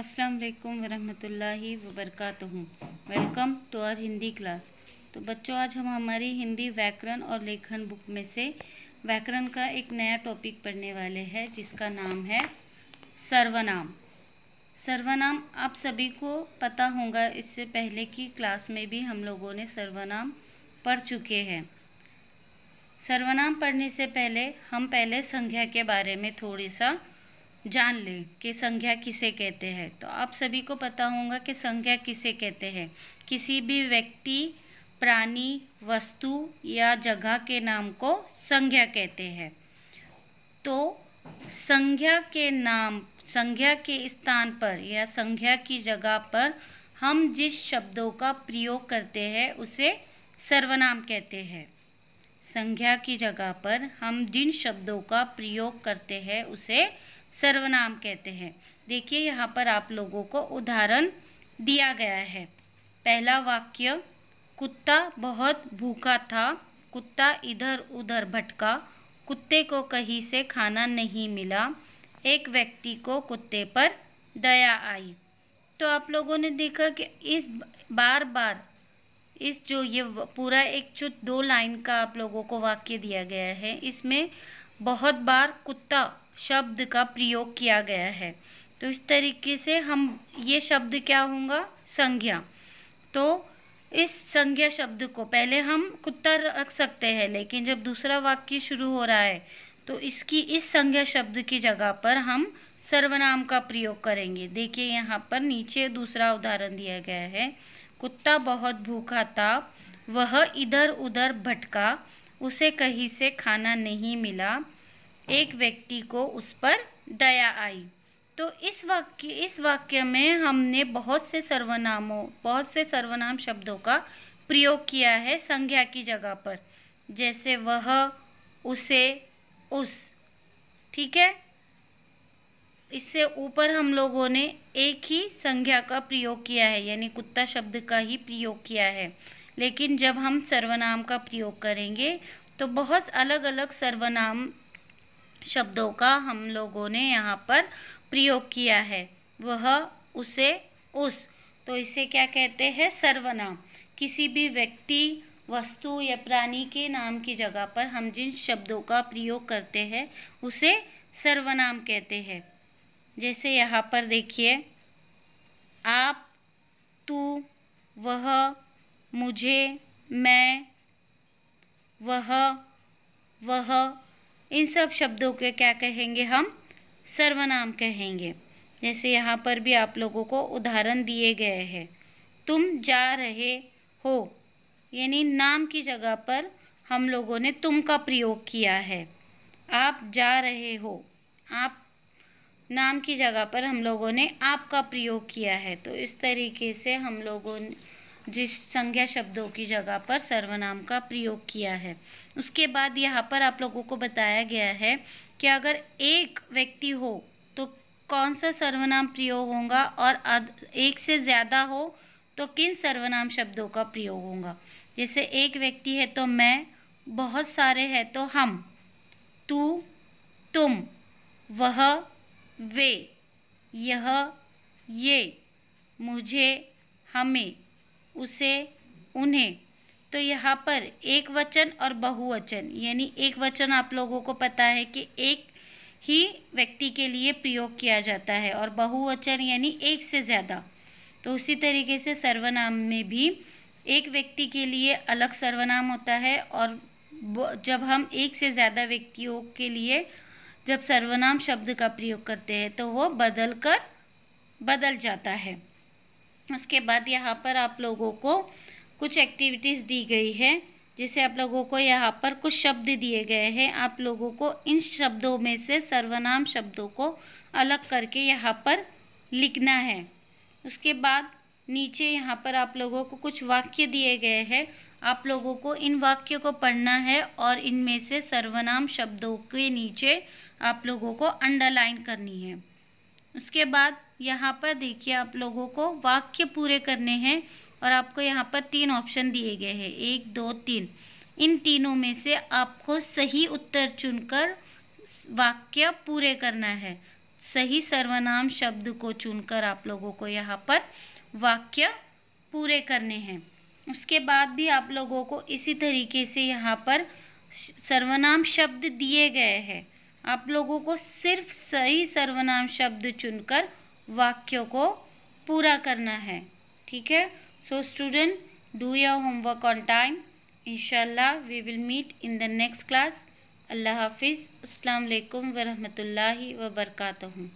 अस्सलाम वालेकुम वरक welcome to our Hindi class तो बच्चों आज हम हमारी हिंदी व्याकरण और लेखन बुक में से व्याकरण का एक नया टॉपिक पढ़ने वाले हैं जिसका नाम है सर्वनाम सर्वनाम आप सभी को पता होगा इससे पहले की क्लास में भी हम लोगों ने सर्वनाम पढ़ चुके हैं सर्वनाम पढ़ने से पहले हम पहले संज्ञा के बारे में थोड़ी सा जान लें कि संज्ञा किसे कहते हैं तो आप सभी को पता होगा कि संज्ञा किसे कहते हैं किसी भी व्यक्ति प्राणी वस्तु या जगह के नाम को संज्ञा कहते हैं तो संज्ञा के नाम संज्ञा के स्थान पर या संज्ञा की जगह पर हम जिस शब्दों का प्रयोग करते हैं उसे सर्वनाम कहते हैं संज्ञा की जगह पर हम जिन शब्दों का प्रयोग करते हैं उसे सर्वनाम कहते हैं देखिए यहाँ पर आप लोगों को उदाहरण दिया गया है पहला वाक्य कुत्ता बहुत भूखा था कुत्ता इधर उधर भटका कुत्ते को कहीं से खाना नहीं मिला एक व्यक्ति को कुत्ते पर दया आई तो आप लोगों ने देखा कि इस बार बार इस जो ये पूरा एक चुत दो लाइन का आप लोगों को वाक्य दिया गया है इसमें बहुत बार कुत्ता शब्द का प्रयोग किया गया है तो इस तरीके से हम ये शब्द क्या होगा संज्ञा तो इस संज्ञा शब्द को पहले हम कुत्ता रख सकते हैं लेकिन जब दूसरा वाक्य शुरू हो रहा है तो इसकी इस संज्ञा शब्द की जगह पर हम सर्वनाम का प्रयोग करेंगे देखिए यहाँ पर नीचे दूसरा उदाहरण दिया गया है कुत्ता बहुत भूखा था वह इधर उधर भटका उसे कहीं से खाना नहीं मिला एक व्यक्ति को उस पर दया आई तो इस वाक्य इस वाक्य में हमने बहुत से सर्वनामों बहुत से सर्वनाम शब्दों का प्रयोग किया है संज्ञा की जगह पर जैसे वह उसे उस ठीक है इससे ऊपर हम लोगों ने एक ही संज्ञा का प्रयोग किया है यानी कुत्ता शब्द का ही प्रयोग किया है लेकिन जब हम सर्वनाम का प्रयोग करेंगे तो बहुत अलग अलग सर्वनाम शब्दों का हम लोगों ने यहाँ पर प्रयोग किया है वह उसे उस तो इसे क्या कहते हैं सर्वनाम किसी भी व्यक्ति वस्तु या प्राणी के नाम की जगह पर हम जिन शब्दों का प्रयोग करते हैं उसे सर्वनाम कहते हैं जैसे यहाँ पर देखिए आप तू वह मुझे मैं वह वह इन सब शब्दों के क्या कहेंगे हम सर्वनाम कहेंगे जैसे यहाँ पर भी आप लोगों को उदाहरण दिए गए हैं तुम जा रहे हो यानी नाम की जगह पर हम लोगों ने तुम का प्रयोग किया है आप जा रहे हो आप नाम की जगह पर हम लोगों ने आपका प्रयोग किया है तो इस तरीके से हम लोगों ने जिस संज्ञा शब्दों की जगह पर सर्वनाम का प्रयोग किया है उसके बाद यहाँ पर आप लोगों को बताया गया है कि अगर एक व्यक्ति हो तो कौन सा सर्वनाम प्रयोग होगा और एक से ज़्यादा हो तो किन सर्वनाम शब्दों का प्रयोग होगा जैसे एक व्यक्ति है तो मैं बहुत सारे हैं तो हम तू तुम वह वे यह ये मुझे हमें उसे उन्हें तो यहाँ पर एक वचन और बहुवचन यानी एक वचन आप लोगों को पता है कि एक ही व्यक्ति के लिए प्रयोग किया जाता है और बहुवचन यानी एक से ज़्यादा तो उसी तरीके से सर्वनाम में भी एक व्यक्ति के लिए अलग सर्वनाम होता है और जब हम एक से ज़्यादा व्यक्तियों के लिए जब सर्वनाम शब्द का प्रयोग करते हैं तो वो बदल कर बदल जाता है उसके बाद यहाँ पर आप लोगों को कुछ एक्टिविटीज़ दी गई है जिसे आप लोगों को यहाँ पर कुछ शब्द दिए गए हैं आप लोगों को इन शब्दों में से सर्वनाम शब्दों को अलग करके यहाँ पर लिखना है उसके बाद नीचे यहाँ पर आप लोगों को कुछ वाक्य दिए गए हैं आप लोगों को इन वाक्य को पढ़ना है और इनमें से सर्वनाम शब्दों के नीचे आप लोगों को अंडरलाइन करनी है उसके बाद यहाँ पर देखिए आप लोगों को वाक्य पूरे करने हैं और आपको यहाँ पर तीन ऑप्शन दिए गए हैं एक दो तीन इन तीनों में से आपको सही उत्तर चुनकर वाक्य पूरे करना है सही सर्वनाम शब्द को चुनकर आप लोगों को यहाँ पर वाक्य पूरे करने हैं उसके बाद भी आप लोगों को इसी तरीके से यहाँ पर सर्वनाम शब्द दिए गए हैं आप लोगों को सिर्फ सही सर्वनाम शब्द चुनकर वाक्यों को पूरा करना है ठीक है so student do your homework on time इंशाल्लाह we will meet in the next class अल्लाह हाफिज़ अस्सलाम वालेकुम वरहमतुल्लाहि वबरकातहू